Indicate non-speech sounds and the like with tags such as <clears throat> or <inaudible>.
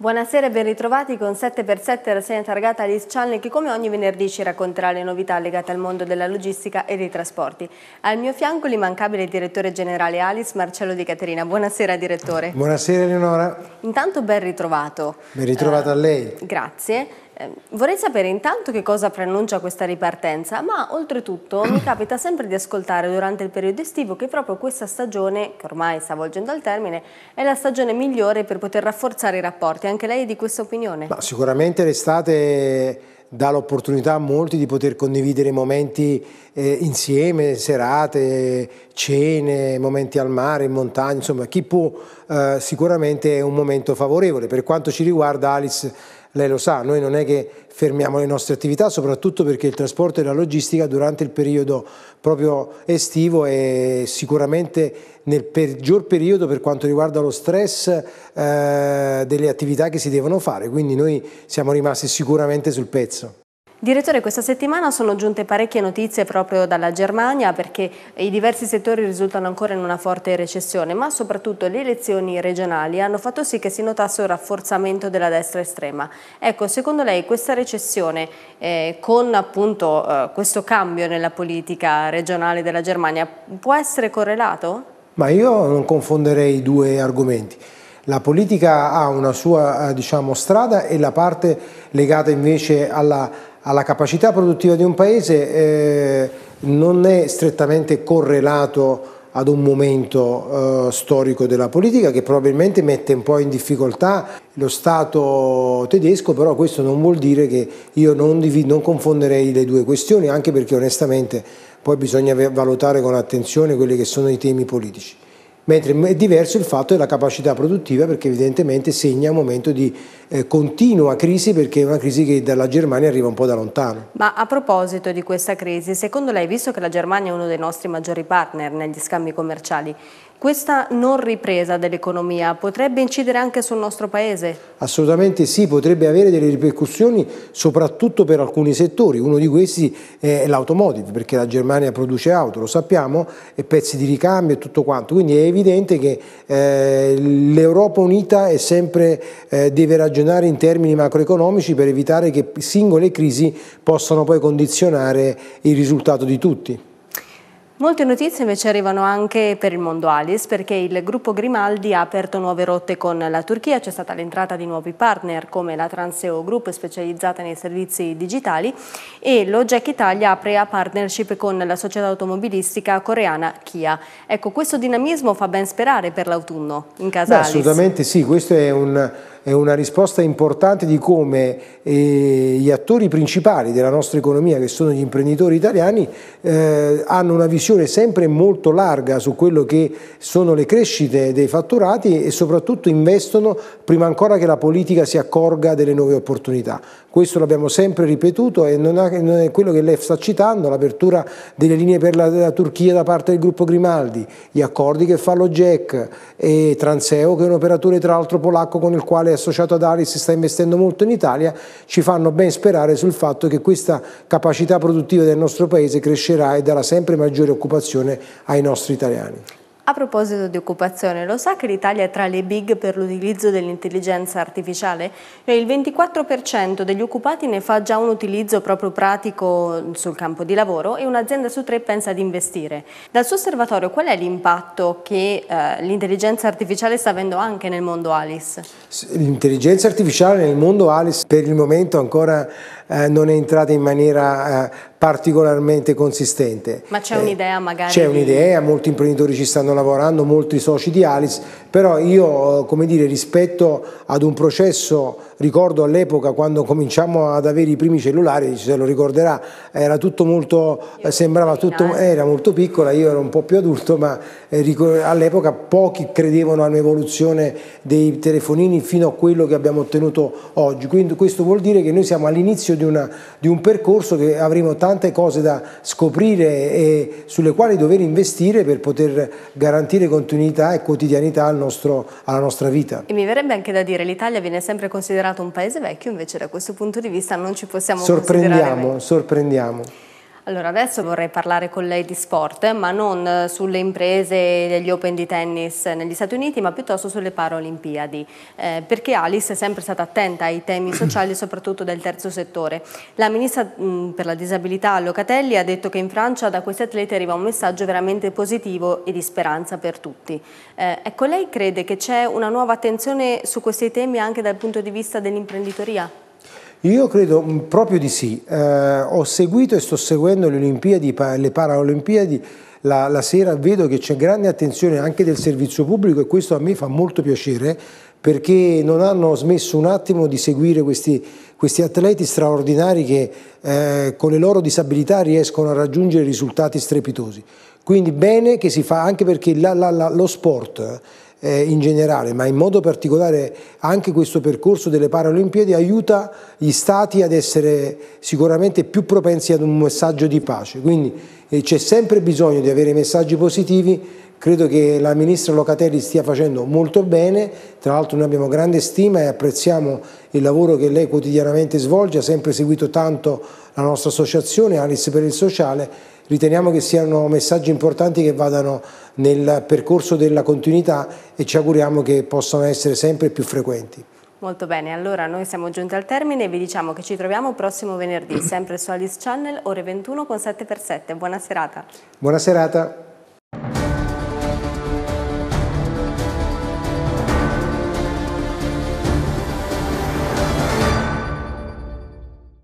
Buonasera e ben ritrovati con 7x7 la rassegna targata Alice Channel che come ogni venerdì ci racconterà le novità legate al mondo della logistica e dei trasporti. Al mio fianco l'immancabile direttore generale Alice Marcello Di Caterina. Buonasera direttore. Buonasera Eleonora. Intanto ben ritrovato. Ben ritrovato eh, a lei. Eh, grazie. Ehm, vorrei sapere intanto che cosa preannuncia questa ripartenza, ma oltretutto mi <clears throat> capita sempre di ascoltare durante il periodo estivo che proprio questa stagione, che ormai sta volgendo al termine, è la stagione migliore per poter rafforzare i rapporti. Anche lei è di questa opinione? Ma sicuramente l'estate dà l'opportunità a molti di poter condividere momenti eh, insieme, serate, cene, momenti al mare, in montagna, insomma chi può eh, sicuramente è un momento favorevole. Per quanto ci riguarda Alice lei lo sa, noi non è che fermiamo le nostre attività, soprattutto perché il trasporto e la logistica durante il periodo proprio estivo è sicuramente nel peggior periodo per quanto riguarda lo stress eh, delle attività che si devono fare, quindi noi siamo rimasti sicuramente sul pezzo. Direttore, questa settimana sono giunte parecchie notizie proprio dalla Germania perché i diversi settori risultano ancora in una forte recessione, ma soprattutto le elezioni regionali hanno fatto sì che si notasse un rafforzamento della destra estrema. Ecco, secondo lei questa recessione eh, con appunto eh, questo cambio nella politica regionale della Germania può essere correlato? Ma io non confonderei i due argomenti. La politica ha una sua eh, diciamo, strada e la parte legata invece alla alla capacità produttiva di un paese eh, non è strettamente correlato ad un momento eh, storico della politica che probabilmente mette un po' in difficoltà lo Stato tedesco, però questo non vuol dire che io non, non confonderei le due questioni, anche perché onestamente poi bisogna valutare con attenzione quelli che sono i temi politici mentre è diverso il fatto della capacità produttiva perché evidentemente segna un momento di eh, continua crisi perché è una crisi che dalla Germania arriva un po' da lontano. Ma a proposito di questa crisi, secondo lei, visto che la Germania è uno dei nostri maggiori partner negli scambi commerciali, questa non ripresa dell'economia potrebbe incidere anche sul nostro Paese? Assolutamente sì, potrebbe avere delle ripercussioni soprattutto per alcuni settori. Uno di questi è l'automotive, perché la Germania produce auto, lo sappiamo, e pezzi di ricambio e tutto quanto. Quindi è evidente che eh, l'Europa unita sempre, eh, deve ragionare in termini macroeconomici per evitare che singole crisi possano poi condizionare il risultato di tutti. Molte notizie invece arrivano anche per il mondo Alice perché il gruppo Grimaldi ha aperto nuove rotte con la Turchia, c'è stata l'entrata di nuovi partner come la Transeo Group specializzata nei servizi digitali e Logic Italia apre a partnership con la società automobilistica coreana Kia. Ecco, questo dinamismo fa ben sperare per l'autunno in casa Beh, Alice. Assolutamente sì, questo è un è una risposta importante di come eh, gli attori principali della nostra economia, che sono gli imprenditori italiani, eh, hanno una visione sempre molto larga su quello che sono le crescite dei fatturati e soprattutto investono prima ancora che la politica si accorga delle nuove opportunità. Questo l'abbiamo sempre ripetuto e non è, quello che lei sta citando, l'apertura delle linee per la, la, Turchia da parte del gruppo Grimaldi, gli accordi che fa lo GEC e Transeo, che è un operatore tra l'altro polacco con il quale è associato ad Aris, sta investendo molto in Italia, ci fanno ben sperare sul fatto che questa capacità produttiva del nostro Paese crescerà e darà sempre maggiore occupazione ai nostri italiani. A proposito di occupazione, lo sa che l'Italia è tra le big per l'utilizzo dell'intelligenza artificiale? Cioè, il 24% degli occupati ne fa già un utilizzo proprio pratico sul campo di lavoro e un'azienda su tre pensa di investire. Dal suo osservatorio qual è l'impatto che eh, l'intelligenza artificiale sta avendo anche nel mondo Alice? L'intelligenza artificiale nel mondo Alice per il momento ancora eh, non è entrata in maniera eh, particolarmente consistente. Ma c'è eh, un'idea magari? C'è un'idea, molti imprenditori ci stanno lavorando, molti soci di Alice, però io eh, come dire rispetto ad un processo, ricordo all'epoca quando cominciamo ad avere i primi cellulari, se lo ricorderà, era tutto molto, eh, io sembrava tutto, era molto piccola, io ero un po' più adulto, ma eh, all'epoca pochi credevano all'evoluzione dei telefonini fino a quello che abbiamo ottenuto oggi, quindi questo vuol dire che noi siamo all'inizio di, di, un percorso che avremo tanto tante cose da scoprire e sulle quali dover investire per poter garantire continuità e quotidianità al nostro, alla nostra vita. E mi verrebbe anche da dire, l'Italia viene sempre considerata un paese vecchio, invece da questo punto di vista non ci possiamo sorprendiamo, considerare Sorprendiamo, sorprendiamo. Allora adesso vorrei parlare con lei di sport, ma non sulle imprese degli Open di tennis negli Stati Uniti, ma piuttosto sulle Paralimpiadi, eh, perché Alice è sempre stata attenta ai temi sociali, <clears throat> soprattutto del terzo settore. La ministra mh, mm, per la disabilità Locatelli ha detto che in Francia da questi atleti arriva un messaggio veramente positivo e di speranza per tutti. Eh, ecco, lei crede che c'è una nuova attenzione su questi temi anche dal punto di vista dell'imprenditoria? Io credo proprio di sì. Eh, ho seguito e sto seguendo le Olimpiadi, le Paralimpiadi. La, la sera vedo che c'è grande attenzione anche del servizio pubblico e questo a me fa molto piacere perché non hanno smesso un attimo di seguire questi, questi atleti straordinari che eh, con le loro disabilità riescono a raggiungere risultati strepitosi. Quindi bene che si fa anche perché la, la, la, lo sport eh, in generale, ma in modo particolare anche questo percorso delle Paralimpiadi aiuta gli Stati ad essere sicuramente più propensi ad un messaggio di pace. Quindi eh, c'è sempre bisogno di avere messaggi positivi, credo che la Ministra Locatelli stia facendo molto bene, tra l'altro noi abbiamo grande stima e apprezziamo il lavoro che lei quotidianamente svolge, ha sempre seguito tanto la nostra associazione, Alice per il Sociale, riteniamo che siano messaggi importanti che vadano nel percorso della continuità e ci auguriamo che possano essere sempre più frequenti. Molto bene, allora noi siamo giunti al termine e vi diciamo che ci troviamo prossimo venerdì, sempre su Alice Channel, ore 21 con 7x7. Buona serata. Buona serata.